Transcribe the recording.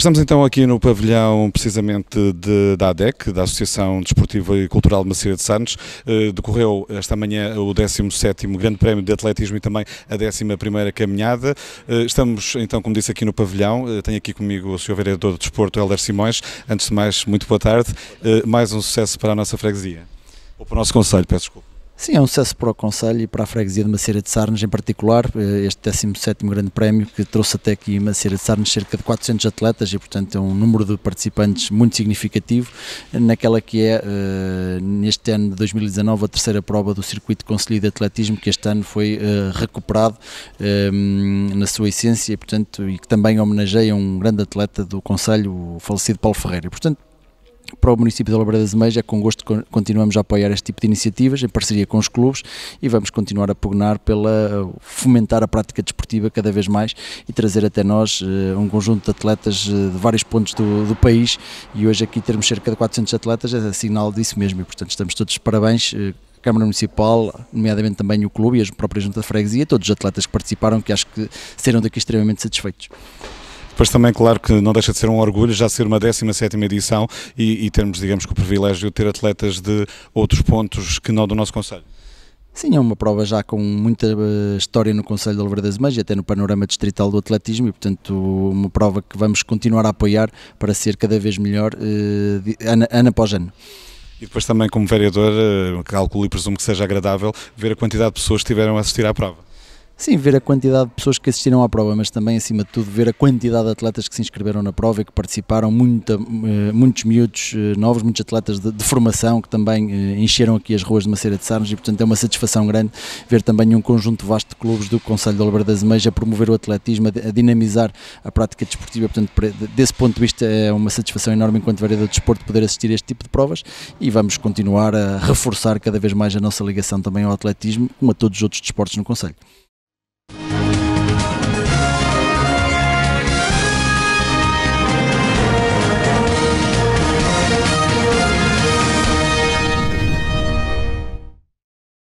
Estamos então aqui no pavilhão, precisamente, de, da ADEC, da Associação Desportiva e Cultural de Maceira de Santos. Eh, decorreu esta manhã o 17º Grande Prémio de Atletismo e também a 11ª Caminhada. Eh, estamos, então, como disse, aqui no pavilhão. Eh, tenho aqui comigo o Sr. Vereador de Desporto, Helder Simões. Antes de mais, muito boa tarde. Mais um sucesso para a nossa freguesia. Ou para o nosso Conselho, peço desculpa. Sim, é um sucesso para o Conselho e para a freguesia de Maceira de Sarnes em particular, eh, este 17 Grande Prémio que trouxe até aqui Maceira de Sarnes cerca de 400 atletas e portanto é um número de participantes muito significativo naquela que é eh, neste ano de 2019 a terceira prova do Circuito Conselho de Atletismo que este ano foi eh, recuperado ehm, na sua essência e portanto e que também homenageia um grande atleta do Conselho, o falecido Paulo Ferreira. E, portanto para o município de Alberta das Meias, é com gosto que continuamos a apoiar este tipo de iniciativas em parceria com os clubes e vamos continuar a pugnar pela eh, fomentar a prática desportiva cada vez mais e trazer até nós eh, um conjunto de atletas eh, de vários pontos do, do país e hoje aqui termos cerca de 400 atletas é sinal disso mesmo e portanto estamos todos de parabéns Câmara Municipal, nomeadamente também o clube e a própria Junta de Freguesia, todos os atletas que participaram, que acho que serão daqui extremamente satisfeitos. Depois também, claro que não deixa de ser um orgulho já ser uma 17 edição e, e termos, digamos que o privilégio de ter atletas de outros pontos que não do nosso Conselho. Sim, é uma prova já com muita eh, história no Conselho de Oliveira das Mães e até no panorama distrital do atletismo e, portanto, uma prova que vamos continuar a apoiar para ser cada vez melhor eh, ano, ano após ano. E depois também, como vereador, eh, calculo e presumo que seja agradável ver a quantidade de pessoas que tiveram a assistir à prova. Sim, ver a quantidade de pessoas que assistiram à prova, mas também, acima de tudo, ver a quantidade de atletas que se inscreveram na prova e que participaram, muita, eh, muitos miúdos eh, novos, muitos atletas de, de, formação que também eh, encheram aqui as ruas de Maceira de Sarnos e, portanto, é uma satisfação grande ver também um conjunto vasto de clubes do Conselho de Oliveira das Meias a promover o atletismo, a, a dinamizar a prática desportiva, portanto, desse ponto de vista é uma satisfação enorme enquanto vereador de desporto poder assistir a este tipo de provas e vamos continuar a reforçar cada vez mais a nossa ligação também ao atletismo, como a todos os outros desportos no Conselho.